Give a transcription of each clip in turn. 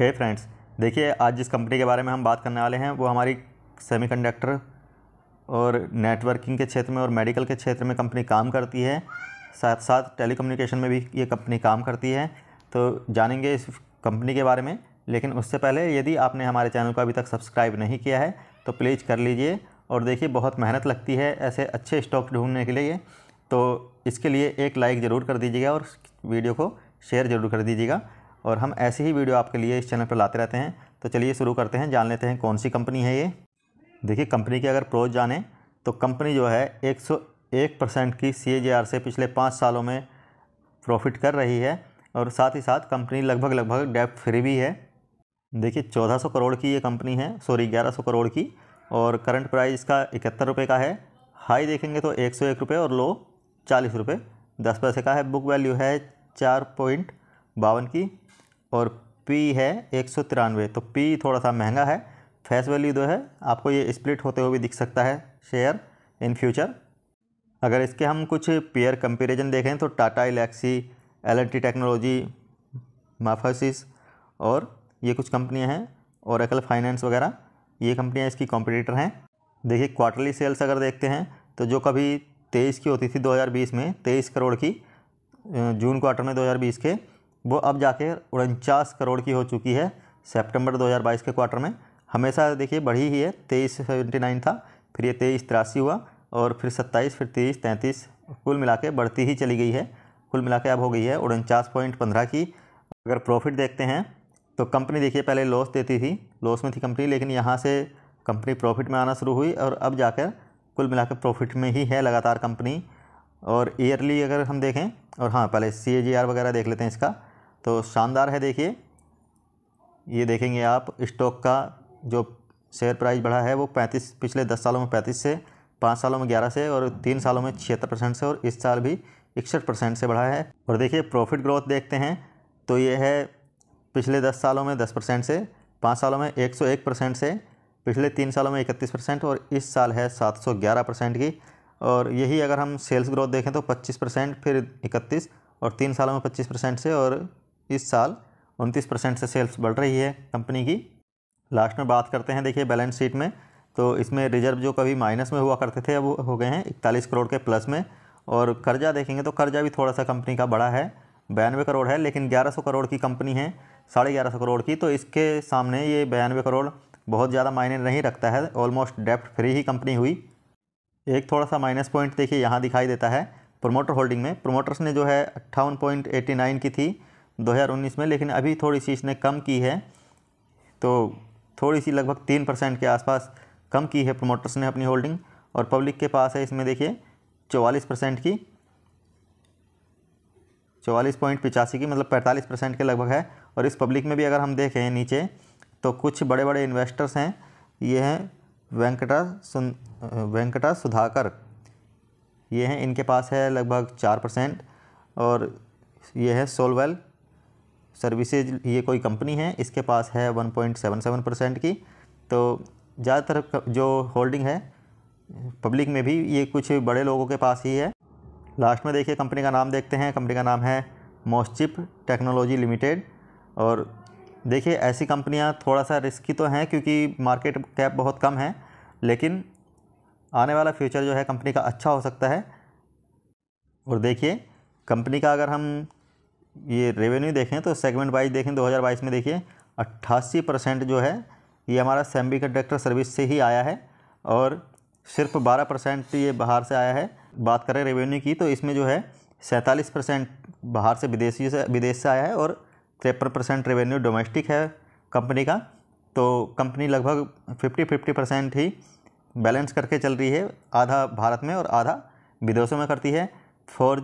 हे friends देखिए आज जिस कंपनी के बारे में हम बात करने वाले हैं वो हमारी सेमीकंडक्टर और नेटवर्किंग के क्षेत्र में और मेडिकल के क्षेत्र में कंपनी काम करती है साथ साथ टेलीकम्युनिकेशन में भी ये कंपनी काम करती है तो जानेंगे इस कंपनी के बारे में लेकिन उससे पहले यदि आपने हमारे चैनल को अभी तक सब्सक्राइब नहीं किया है तो प्लीज़ कर लीजिए और देखिए बहुत मेहनत लगती है ऐसे अच्छे स्टॉक ढूंढने के लिए तो इसके लिए एक लाइक ज़रूर कर दीजिएगा और वीडियो को शेयर ज़रूर कर दीजिएगा और हम ऐसी ही वीडियो आपके लिए इस चैनल पर लाते रहते हैं तो चलिए शुरू करते हैं जान लेते हैं कौन सी कंपनी है ये देखिए कंपनी के अगर प्रोज जाने तो कंपनी जो है एक सौ एक परसेंट की सी से पिछले पाँच सालों में प्रॉफिट कर रही है और साथ ही साथ कंपनी लगभग लगभग डेप फ्री भी है देखिए चौदह सौ करोड़ की ये कंपनी है सॉरी ग्यारह सौ करोड़ की और करंट प्राइस इसका इकहत्तर रुपये का है हाई देखेंगे तो एक सौ एक रुपये और लो चालीस रुपये दस पैसे का है बुक वैल्यू है चार पॉइंट बावन की और पी है एक सौ तिरानवे तो पी थोड़ा सा महंगा है फेस वैल्यू जो है आपको ये स्प्लिट होते हुए भी दिख सकता है शेयर इन फ्यूचर अगर इसके हम कुछ पेयर कंपेरिजन देखें तो Tata Elxsi L technology Mphasis और ये कुछ कंपनियां हैं और एकल फाइनेंस वगैरह ये कंपनियां इसकी कॉम्पिटिटर हैं देखिए क्वार्टरली सेल्स अगर देखते हैं तो जो कभी तेईस की होती थी 2020 में तेईस करोड़ की जून क्वार्टर में 2020 के वो अब जाके उनचास करोड़ की हो चुकी है सितंबर 2022 के क्वार्टर में हमेशा देखिए बढ़ी ही है तेईस सेवेंटी नाइन था फिर ये तेईस तिरासी हुआ और फिर सत्ताईस फिर तीस तैंतीस कुल मिला के बढ़ती ही चली गई है कुल मिला के अब हो गई है उनचास पॉइंट पंद्रह की अगर प्रॉफिट देखते हैं तो कंपनी देखिए पहले लॉस देती थी लॉस में थी कंपनी लेकिन यहाँ से कंपनी प्रॉफिट में आना शुरू हुई और अब जाकर कुल मिलाकर प्रॉफिट में ही है लगातार कंपनी और ईयरली अगर हम देखें और हाँ पहले सी वगैरह देख लेते हैं इसका तो शानदार है देखिए ये देखेंगे आप स्टॉक का जो शेयर प्राइस बढ़ा है वो पैंतीस पिछले दस सालों में पैंतीस से पाँच सालों में ग्यारह से और तीन सालों में छिहत्तर परसेंट से और इस साल भी इकसठ परसेंट से बढ़ा है और देखिए प्रॉफिट ग्रोथ देखते हैं तो ये है पिछले दस सालों में दस परसेंट से पाँच सालों में एक सौ एक परसेंट से पिछले तीन सालों में इकतीस परसेंट और इस साल है सात सौ ग्यारह परसेंट की और यही अगर हम सेल्स ग्रोथ देखें तो पच्चीस परसेंट फिर इकतीस और तीन सालों में पच्चीस परसेंट से और इस साल उनतीस परसेंट से सेल्स बढ़ रही है कंपनी की लास्ट में बात करते हैं देखिए बैलेंस शीट में तो इसमें रिजर्व जो कभी माइनस में हुआ करते थे अब हो गए हैं इकतालीस करोड़ के प्लस में और कर्जा देखेंगे तो कर्जा भी थोड़ा सा कंपनी का बड़ा है बयानवे करोड़ है लेकिन ग्यारह सौ करोड़ की कंपनी है साढ़े ग्यारह सौ करोड़ की तो इसके सामने ये बयानवे करोड़ बहुत ज़्यादा मायने नहीं रखता है ऑलमोस्ट डेप्ट फ्री ही कंपनी हुई एक थोड़ा सा माइनस पॉइंट देखिए यहाँ दिखाई देता है प्रोमोटर होल्डिंग में प्रोमोटर्स ने जो है अट्ठावन पॉइंट एटी नाइन की थी 2019 में लेकिन अभी थोड़ी सी इसने कम की है तो थोड़ी सी लगभग तीन परसेंट के आसपास कम की है प्रमोटर्स ने अपनी होल्डिंग और पब्लिक के पास है इसमें देखिए चौवालीस परसेंट की चौवालीस पॉइंट पिचासी की मतलब पैंतालीस परसेंट के लगभग है और इस पब्लिक में भी अगर हम देखें नीचे तो कुछ बड़े बड़े इन्वेस्टर्स हैं ये हैं वेंकटा सुन वेंकटा सुधाकर ये हैं इनके पास है लगभग चार परसेंट और ये है सोलवेल सर्विसेज ये कोई कंपनी है इसके पास है 1.77 परसेंट की तो ज़्यादातर जो होल्डिंग है पब्लिक में भी ये कुछ बड़े लोगों के पास ही है लास्ट में देखिए कंपनी का नाम देखते हैं कंपनी का नाम है मोस्चिप टेक्नोलॉजी लिमिटेड और देखिए ऐसी कंपनियां थोड़ा सा रिस्की तो हैं क्योंकि मार्केट कैप बहुत कम है लेकिन आने वाला फ्यूचर जो है कंपनी का अच्छा हो सकता है और देखिए कंपनी का अगर हम ये रेवेन्यू देखें तो सेगमेंट वाइज देखें 2022 में देखिए अट्ठासी परसेंट जो है ये हमारा सेम्बी कंडक्टर सर्विस से ही आया है और सिर्फ बारह परसेंट ये बाहर से आया है बात करें रेवेन्यू की तो इसमें जो है सैंतालीस परसेंट बाहर से विदेशी से विदेश से आया है और तिरपन परसेंट रेवेन्यू डोमेस्टिक है कंपनी का तो कंपनी लगभग फिफ्टी फिफ्टी परसेंट ही बैलेंस करके चल रही है आधा भारत में और आधा विदेशों में करती है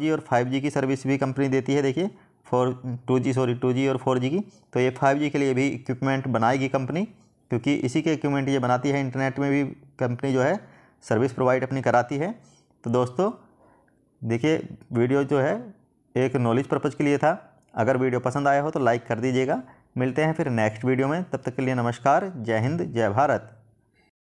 जी और जी की सर्विस भी कंपनी देती है देखिए four two G sorry two G और फोर जी की तो ये फाइव जी के लिए भी इक्विपमेंट बनाएगी कंपनी क्योंकि इसी के इक्विपमेंट ये बनाती है इंटरनेट में भी कंपनी जो है सर्विस प्रोवाइड अपनी कराती है तो दोस्तों देखिए वीडियो जो है एक नॉलेज पर्पज़ के लिए था अगर वीडियो पसंद आया हो तो लाइक कर दीजिएगा मिलते हैं फिर नेक्स्ट वीडियो में तब तक के लिए नमस्कार जय हिंद जय भारत